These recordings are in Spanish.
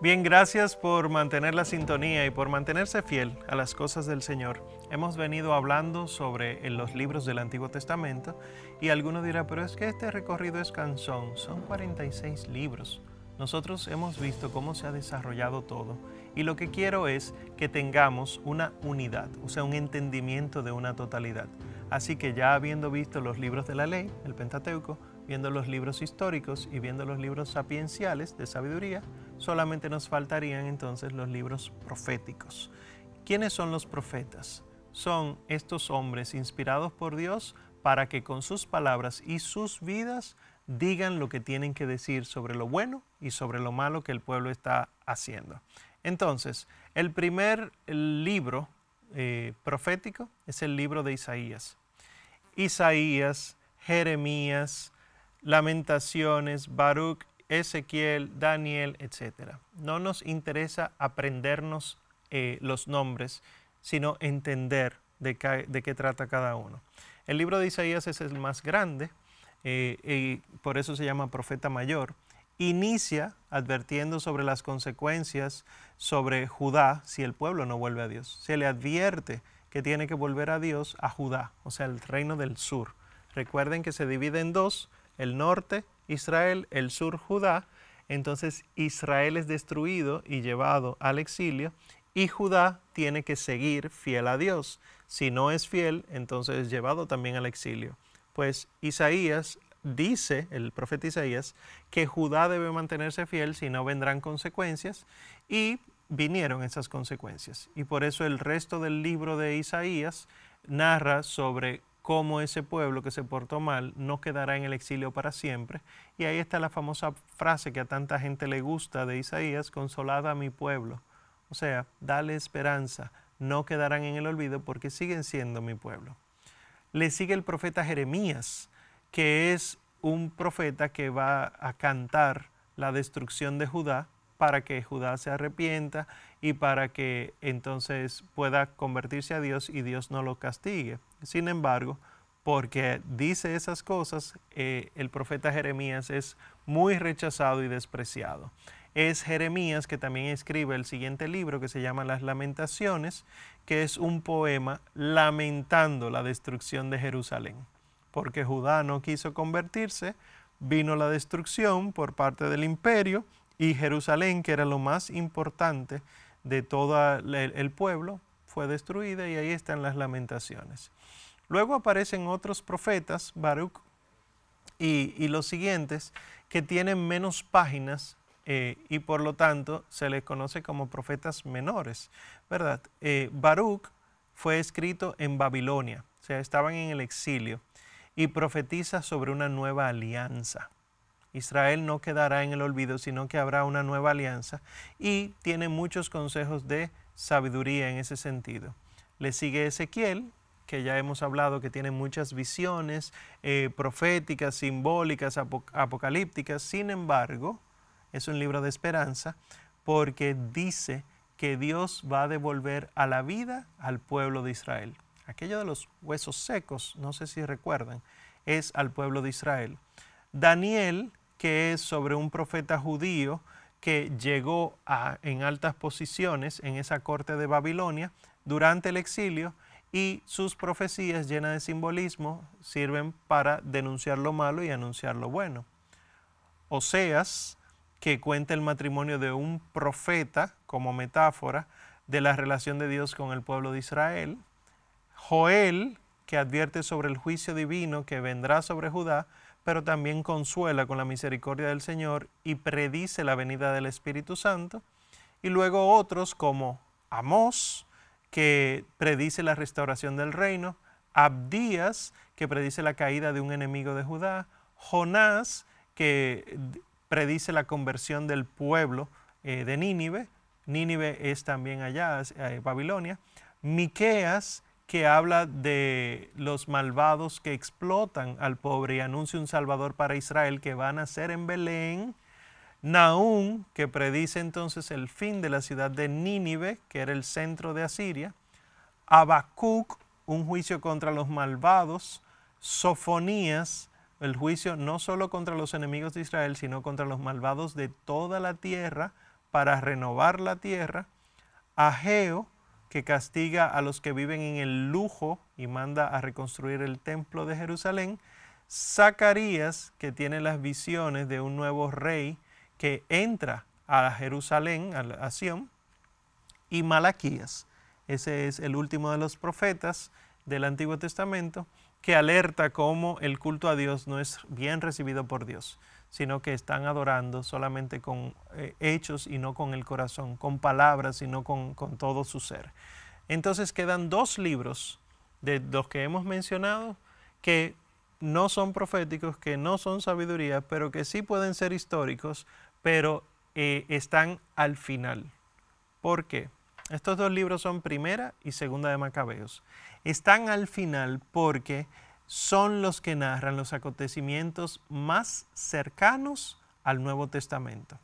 Bien, gracias por mantener la sintonía y por mantenerse fiel a las cosas del Señor. Hemos venido hablando sobre eh, los libros del Antiguo Testamento y alguno dirá, pero es que este recorrido es cansón, son 46 libros. Nosotros hemos visto cómo se ha desarrollado todo y lo que quiero es que tengamos una unidad, o sea, un entendimiento de una totalidad. Así que ya habiendo visto los libros de la ley, el Pentateuco, viendo los libros históricos y viendo los libros sapienciales de sabiduría, Solamente nos faltarían entonces los libros proféticos. ¿Quiénes son los profetas? Son estos hombres inspirados por Dios para que con sus palabras y sus vidas digan lo que tienen que decir sobre lo bueno y sobre lo malo que el pueblo está haciendo. Entonces, el primer libro eh, profético es el libro de Isaías. Isaías, Jeremías, Lamentaciones, Baruch Ezequiel, Daniel, etc. No nos interesa aprendernos eh, los nombres, sino entender de, qué trata cada uno. El libro de Isaías es el más grande eh, y por eso se llama profeta mayor. Inicia advirtiendo sobre las consecuencias sobre Judá si el pueblo no vuelve a Dios. Se le advierte que tiene que volver a Dios a Judá, o sea, el reino del sur. Recuerden que se divide en dos, el norte Israel, el sur Judá. Entonces Israel es destruido y llevado al exilio y Judá tiene que seguir fiel a Dios. Si no es fiel, entonces es llevado también al exilio. Pues Isaías dice, el profeta Isaías, que Judá debe mantenerse fiel, si no vendrán consecuencias, y vinieron esas consecuencias. Y por eso el resto del libro de Isaías narra sobre cómo ese pueblo que se portó mal no quedará en el exilio para siempre. Y ahí está la famosa frase que a tanta gente le gusta de Isaías, consolada a mi pueblo. O sea, dale esperanza, no quedarán en el olvido porque siguen siendo mi pueblo. Le sigue el profeta Jeremías, que es un profeta que va a cantar la destrucción de Judá para que Judá se arrepienta y para que entonces pueda convertirse a Dios y Dios no lo castigue. Sin embargo, porque dice esas cosas, eh, el profeta Jeremías es muy rechazado y despreciado. Es Jeremías que también escribe el siguiente libro que se llama Las Lamentaciones, que es un poema lamentando la destrucción de Jerusalén. Porque Judá no quiso convertirse, vino la destrucción por parte del imperio, y Jerusalén, que era lo más importante de todo el pueblo, fue destruida y ahí están las lamentaciones. Luego aparecen otros profetas, Baruch y, los siguientes, que tienen menos páginas eh, y por lo tanto se les conoce como profetas menores, ¿verdad? Eh, Baruch fue escrito en Babilonia, o sea, estaban en el exilio y profetiza sobre una nueva alianza. Israel no quedará en el olvido, sino que habrá una nueva alianza y tiene muchos consejos de sabiduría en ese sentido. Le sigue Ezequiel, que ya hemos hablado que tiene muchas visiones eh, proféticas, simbólicas, apocalípticas. Sin embargo, es un libro de esperanza porque dice que Dios va a devolver a la vida al pueblo de Israel. Aquello de los huesos secos, no sé si recuerdan, es al pueblo de Israel. Daniel que es sobre un profeta judío que llegó en altas posiciones en esa corte de Babilonia durante el exilio y sus profecías llenas de simbolismo sirven para denunciar lo malo y anunciar lo bueno. Oseas, que cuenta el matrimonio de un profeta como metáfora de la relación de Dios con el pueblo de Israel. Joel, que advierte sobre el juicio divino que vendrá sobre Judá, pero también consuela con la misericordia del Señor y predice la venida del Espíritu Santo. Y luego otros como Amós, que predice la restauración del reino, Abdías, que predice la caída de un enemigo de Judá, Jonás, que predice la conversión del pueblo eh, de Nínive, Nínive es también allá, en eh, Babilonia, Miqueas, que habla de los malvados que explotan al pobre y anuncia un Salvador para Israel que va a nacer en Belén. Nahum, que predice entonces el fin de la ciudad de Nínive, que era el centro de Asiria. Habacuc, un juicio contra los malvados. Sofonías, el juicio no solo contra los enemigos de Israel, sino contra los malvados de toda la tierra, para renovar la tierra. Ageo, que castiga a los que viven en el lujo y manda a reconstruir el templo de Jerusalén, Zacarías, que tiene las visiones de un nuevo rey que entra a Jerusalén, a, Sion, y Malaquías, ese es el último de los profetas del Antiguo Testamento, que alerta cómo el culto a Dios no es bien recibido por Dios sino que están adorando solamente con eh, hechos y no con el corazón, con palabras y no con, todo su ser. Entonces quedan dos libros de los que hemos mencionado que no son proféticos, que no son sabiduría, pero que sí pueden ser históricos, pero eh, están al final. ¿Por qué? Estos dos libros son Primera y Segunda de Macabeos. Están al final porque son los que narran los acontecimientos más cercanos al Nuevo Testamento.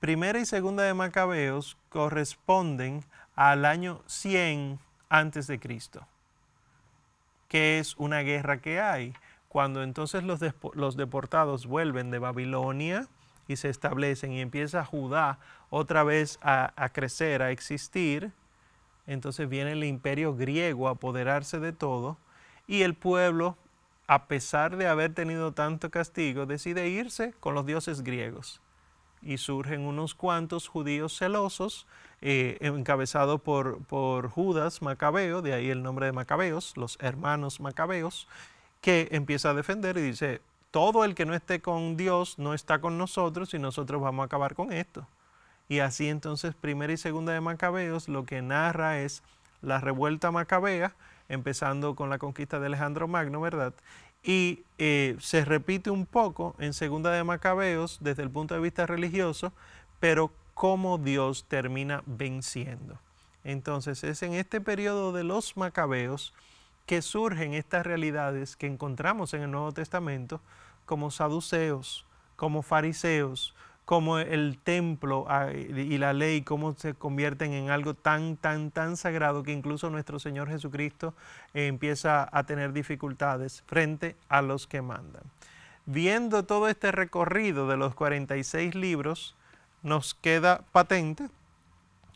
Primera y segunda de Macabeos corresponden al año 100 antes de Cristo, que es una guerra que hay cuando entonces los, deportados vuelven de Babilonia y se establecen y empieza Judá otra vez a crecer, a existir. Entonces viene el imperio griego a apoderarse de todo y el pueblo, a pesar de haber tenido tanto castigo, decide irse con los dioses griegos. Y surgen unos cuantos judíos celosos, eh, encabezados por, por Judas Macabeo, de ahí el nombre de Macabeos, los hermanos Macabeos, que empieza a defender y dice, todo el que no esté con Dios no está con nosotros y nosotros vamos a acabar con esto. Y así entonces primera y segunda de Macabeos lo que narra es la revuelta macabea empezando con la conquista de Alejandro Magno, ¿verdad? Y eh, se repite un poco en Segunda de Macabeos desde el punto de vista religioso, pero cómo Dios termina venciendo. Entonces es en este periodo de los Macabeos que surgen estas realidades que encontramos en el Nuevo Testamento como saduceos, como fariseos, como el templo ah, y la ley, cómo se convierten en algo tan, tan, tan sagrado que incluso nuestro Señor Jesucristo empieza a tener dificultades frente a los que mandan. Viendo todo este recorrido de los 46 libros, nos queda patente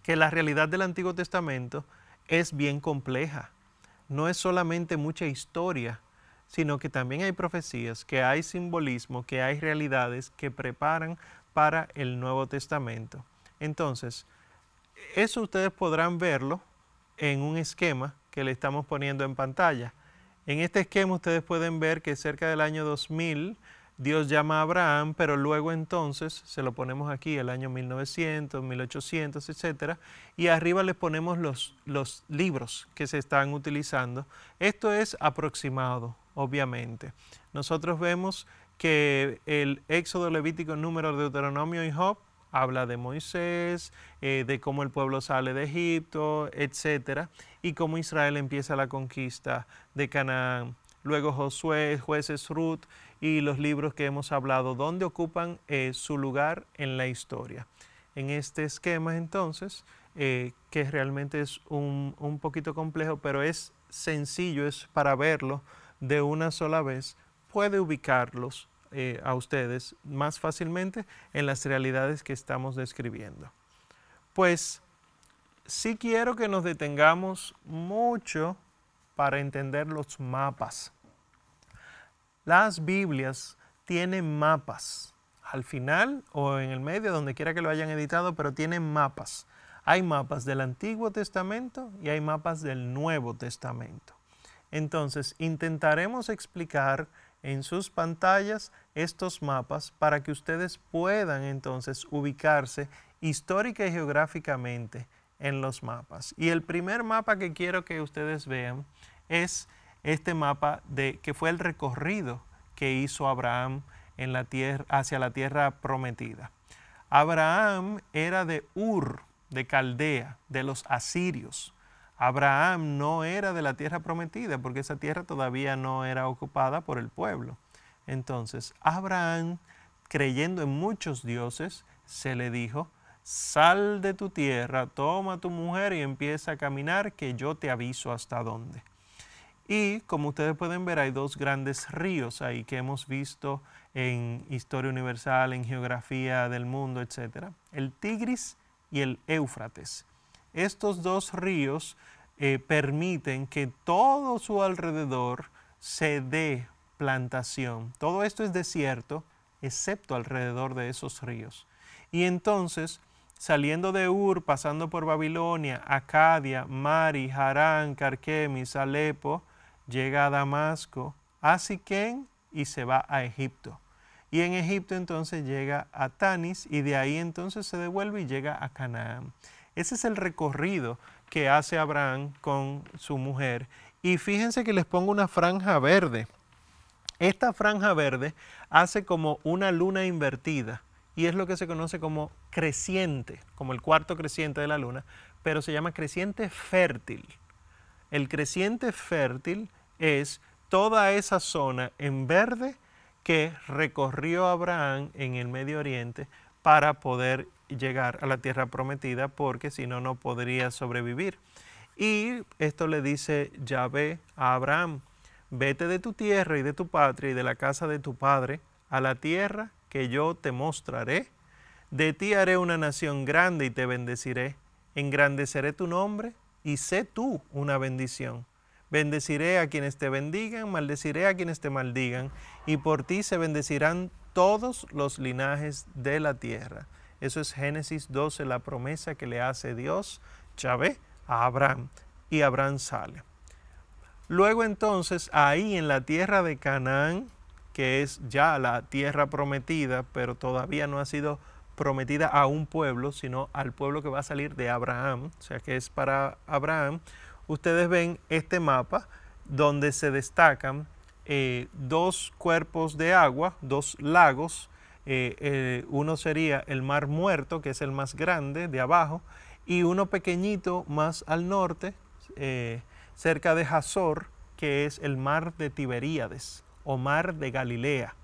que la realidad del Antiguo Testamento es bien compleja. No es solamente mucha historia, sino que también hay profecías, que hay simbolismo, que hay realidades que preparan para el Nuevo Testamento. Entonces, eso ustedes podrán verlo en un esquema que le estamos poniendo en pantalla. En este esquema ustedes pueden ver que cerca del año 2000 Dios llama a Abraham, pero luego entonces se lo ponemos aquí, el año 1900, 1800, etc. Y arriba les ponemos los, los libros que se están utilizando. Esto es aproximado, obviamente. Nosotros vemos que el Éxodo Levítico, Número, Deuteronomio y Job habla de Moisés, eh, de cómo el pueblo sale de Egipto, etc. Y cómo Israel empieza la conquista de Canaán. Luego Josué, jueces Ruth y los libros que hemos hablado, donde ocupan eh, su lugar en la historia. En este esquema entonces, eh, que realmente es un, un poquito complejo, pero es sencillo, es para verlo de una sola vez, puede ubicarlos eh, a ustedes más fácilmente en las realidades que estamos describiendo? Pues sí quiero que nos detengamos mucho para entender los mapas. Las Biblias tienen mapas, al final o en el medio, donde quiera que lo hayan editado, pero tienen mapas. Hay mapas del Antiguo Testamento y hay mapas del Nuevo Testamento. Entonces, intentaremos explicar en sus pantallas estos mapas para que ustedes puedan entonces ubicarse histórica y geográficamente en los mapas. Y el primer mapa que quiero que ustedes vean es este mapa de, que fue el recorrido que hizo Abraham hacia la tierra prometida. Abraham era de Ur, de Caldea, de los asirios. Abraham no era de la tierra prometida porque esa tierra todavía no era ocupada por el pueblo. Entonces, Abraham, creyendo en muchos dioses, se le dijo, sal de tu tierra, toma tu mujer y empieza a caminar, que yo te aviso hasta dónde. Y como ustedes pueden ver, hay dos grandes ríos ahí que hemos visto en historia universal, en geografía del mundo, etc. El Tigris y el Éufrates estos dos ríos eh, permiten que todo su alrededor se dé plantación. Todo esto es desierto, excepto alrededor de esos ríos. Y entonces, saliendo de Ur, pasando por Babilonia, Acadia, Mari, Harán, Carquemis, Alepo, llega a Damasco, a y se va a Egipto. Y en Egipto entonces llega a Tanis y de ahí entonces se devuelve y llega a Canaán. Ese es el recorrido que hace Abraham con su mujer. Y fíjense que les pongo una franja verde. Esta franja verde hace como una luna invertida y es lo que se conoce como creciente, como el cuarto creciente de la luna, pero se llama creciente fértil. El creciente fértil es toda esa zona en verde que recorrió Abraham en el Medio Oriente para poder llegar a la tierra prometida porque si no, no podría sobrevivir. Y esto le dice Yahvé a Abraham, vete de tu tierra y de tu patria y de la casa de tu padre a la tierra que yo te mostraré. De ti haré una nación grande y te bendeciré. Engrandeceré tu nombre y sé tú una bendición. Bendeciré a quienes te bendigan, maldeciré a quienes te maldigan, y por ti se bendecirán todos los linajes de la tierra. Eso es Génesis 12, la promesa que le hace Dios, a Abraham. Y Abraham sale. Luego entonces, ahí en la tierra de Canaán, que es ya la tierra prometida, pero todavía no ha sido prometida a un pueblo, sino al pueblo que va a salir de Abraham, o sea que es para Abraham, ustedes ven este mapa donde se destacan eh, dos cuerpos de agua, dos lagos. Eh, eh, uno sería el Mar Muerto, que es el más grande de abajo, y uno pequeñito más al norte, cerca de Hazor, que es el Mar de Tiberíades o Mar de Galilea.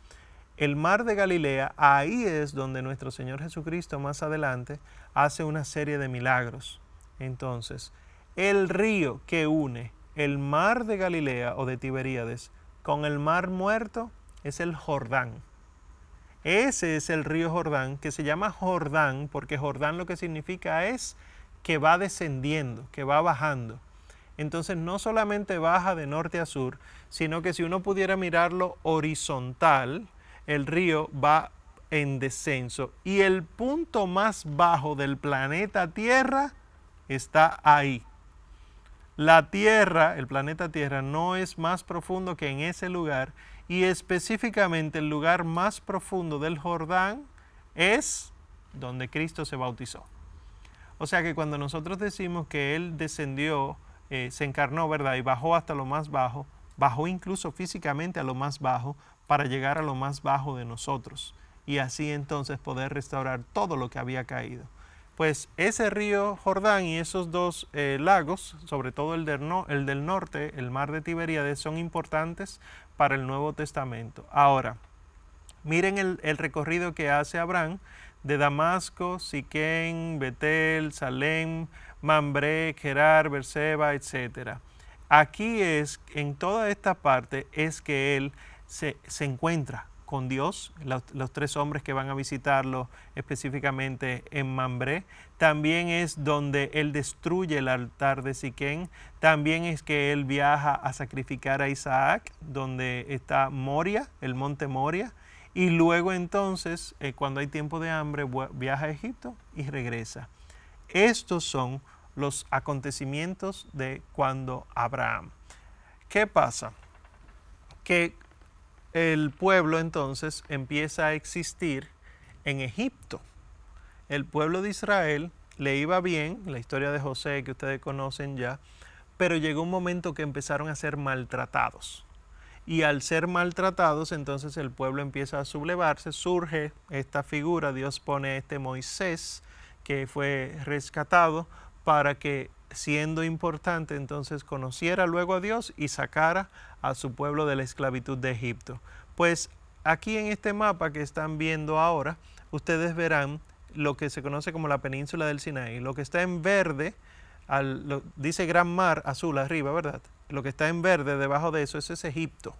El Mar de Galilea, ahí es donde nuestro Señor Jesucristo más adelante hace una serie de milagros. Entonces, el río que une el Mar de Galilea o de Tiberíades con el mar muerto es el Jordán. Ese es el río Jordán, que se llama Jordán, porque Jordán lo que significa es que va descendiendo, que va bajando. Entonces no solamente baja de norte a sur, sino que si uno pudiera mirarlo horizontal, el río va en descenso. Y el punto más bajo del planeta Tierra está ahí, la Tierra, el planeta Tierra, no es más profundo que en ese lugar y específicamente el lugar más profundo del Jordán es donde Cristo se bautizó. O sea que cuando nosotros decimos que Él descendió, eh, se encarnó, ¿verdad? Y bajó hasta lo más bajo, bajó incluso físicamente a lo más bajo para llegar a lo más bajo de nosotros y así entonces poder restaurar todo lo que había caído pues ese río Jordán y esos dos eh, lagos, sobre todo el del, norte, el mar de Tiberíades, son importantes para el Nuevo Testamento. Ahora, miren el, recorrido que hace Abraham de Damasco, Siquén, Betel, Salem, Mambré, Gerar, Berseba, etc. Aquí es, en toda esta parte, es que él se encuentra con Dios, los, tres hombres que van a visitarlo específicamente en Mambré. También es donde él destruye el altar de Siquén. También es que él viaja a sacrificar a Isaac, donde está Moria, el monte Moria. Y luego entonces, eh, cuando hay tiempo de hambre, viaja a Egipto y regresa. Estos son los acontecimientos de cuando Abraham. ¿Qué pasa? Que el pueblo entonces empieza a existir en Egipto. El pueblo de Israel le iba bien, la historia de José que ustedes conocen ya, pero llegó un momento que empezaron a ser maltratados. Y al ser maltratados, entonces el pueblo empieza a sublevarse, surge esta figura, Dios pone este Moisés que fue rescatado para que siendo importante, entonces conociera luego a Dios y sacara a su pueblo de la esclavitud de Egipto. Pues aquí en este mapa que están viendo ahora, ustedes verán lo que se conoce como la península del Sinaí. Lo que está en verde, dice gran mar azul arriba, ¿verdad? Lo que está en verde debajo de eso, eso es Egipto.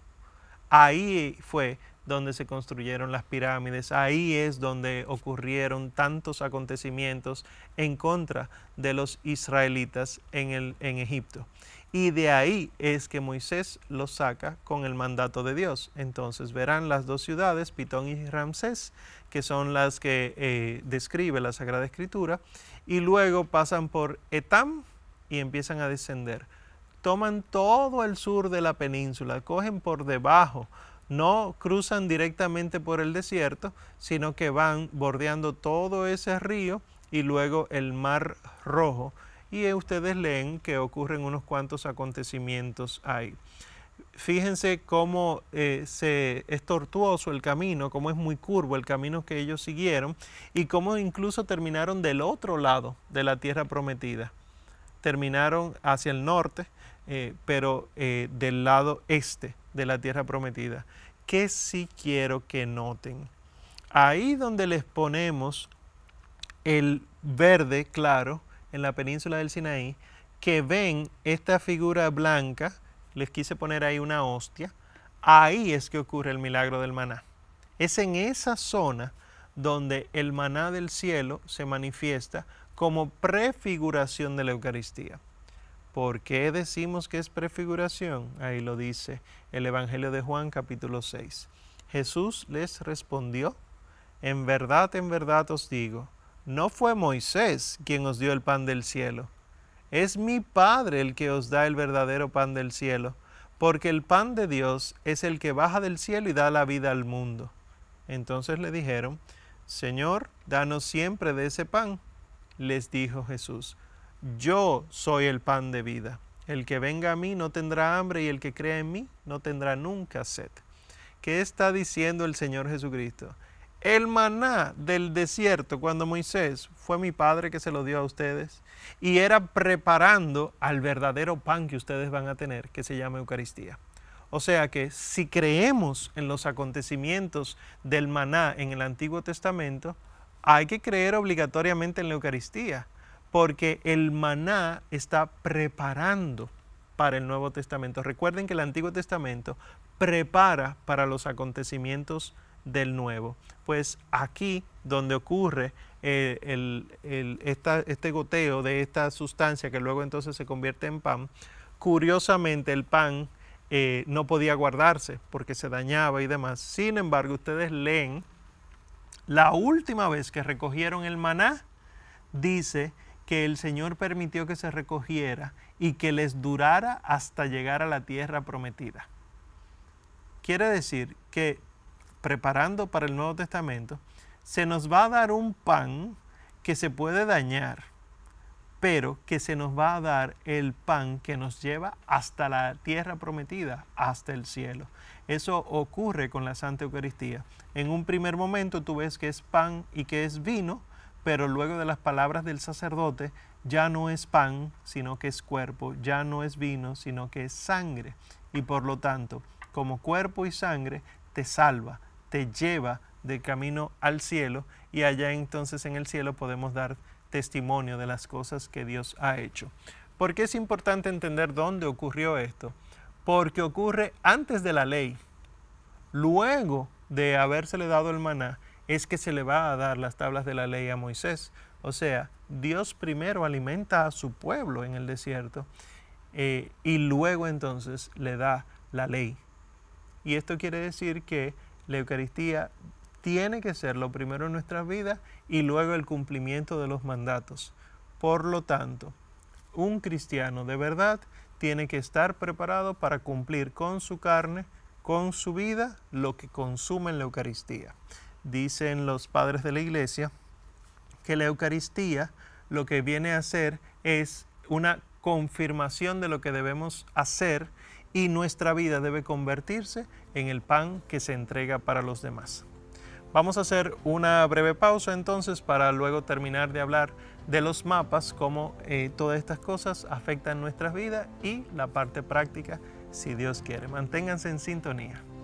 Ahí fue donde se construyeron las pirámides, ahí es donde ocurrieron tantos acontecimientos en contra de los israelitas en, el, en Egipto. Y de ahí es que Moisés los saca con el mandato de Dios. Entonces verán las dos ciudades, Pitón y Ramsés, que son las que eh, describe la Sagrada Escritura, y luego pasan por Etam y empiezan a descender. Toman todo el sur de la península, cogen por debajo no cruzan directamente por el desierto, sino que van bordeando todo ese río y luego el mar rojo. Y ustedes leen que ocurren unos cuantos acontecimientos ahí. Fíjense cómo eh, se, es tortuoso el camino, cómo es muy curvo el camino que ellos siguieron y cómo incluso terminaron del otro lado de la tierra prometida. Terminaron hacia el norte, eh, pero eh, del lado este de la tierra prometida. Que sí quiero que noten. Ahí donde les ponemos el verde claro en la península del Sinaí, que ven esta figura blanca, les quise poner ahí una hostia, ahí es que ocurre el milagro del maná. Es en esa zona donde el maná del cielo se manifiesta como prefiguración de la Eucaristía. ¿Por qué decimos que es prefiguración? Ahí lo dice el Evangelio de Juan capítulo 6. Jesús les respondió, en verdad, en verdad os digo, no fue Moisés quien os dio el pan del cielo, es mi Padre el que os da el verdadero pan del cielo, porque el pan de Dios es el que baja del cielo y da la vida al mundo. Entonces le dijeron, Señor, danos siempre de ese pan. Les dijo Jesús, yo soy el pan de vida. El que venga a mí no tendrá hambre y el que crea en mí no tendrá nunca sed. ¿Qué está diciendo el Señor Jesucristo? El maná del desierto cuando Moisés fue mi padre que se lo dio a ustedes y era preparando al verdadero pan que ustedes van a tener, que se llama Eucaristía. O sea que si creemos en los acontecimientos del maná en el Antiguo Testamento, hay que creer obligatoriamente en la Eucaristía porque el maná está preparando para el Nuevo Testamento. Recuerden que el Antiguo Testamento prepara para los acontecimientos del Nuevo. Pues aquí donde ocurre eh, este goteo de esta sustancia que luego entonces se convierte en pan, curiosamente el pan eh, no podía guardarse porque se dañaba y demás. Sin embargo, ustedes leen, la última vez que recogieron el maná, dice que el Señor permitió que se recogiera y que les durara hasta llegar a la tierra prometida. Quiere decir que, preparando para el Nuevo Testamento, se nos va a dar un pan que se puede dañar, pero que se nos va a dar el pan que nos lleva hasta la tierra prometida, hasta el cielo. Eso ocurre con la Santa Eucaristía. En un primer momento tú ves que es pan y que es vino, pero luego de las palabras del sacerdote, ya no es pan, sino que es cuerpo, ya no es vino, sino que es sangre. Y por lo tanto, como cuerpo y sangre, te salva, te lleva del camino al cielo y allá entonces en el cielo podemos dar testimonio de las cosas que Dios ha hecho. ¿Por qué es importante entender dónde ocurrió esto? Porque ocurre antes de la ley, luego de habérsele dado el maná es que se le va a dar las tablas de la ley a Moisés. O sea, Dios primero alimenta a su pueblo en el desierto eh, y luego entonces le da la ley. Y esto quiere decir que la Eucaristía tiene que ser lo primero en nuestras vidas y luego el cumplimiento de los mandatos. Por lo tanto, un cristiano de verdad tiene que estar preparado para cumplir con su carne, con su vida, lo que consume en la Eucaristía dicen los padres de la iglesia que la Eucaristía lo que viene a ser es una confirmación de lo que debemos hacer y nuestra vida debe convertirse en el pan que se entrega para los demás. Vamos a hacer una breve pausa entonces para luego terminar de hablar de los mapas, cómo eh, todas estas cosas afectan nuestras vidas y la parte práctica, si Dios quiere. Manténganse en sintonía.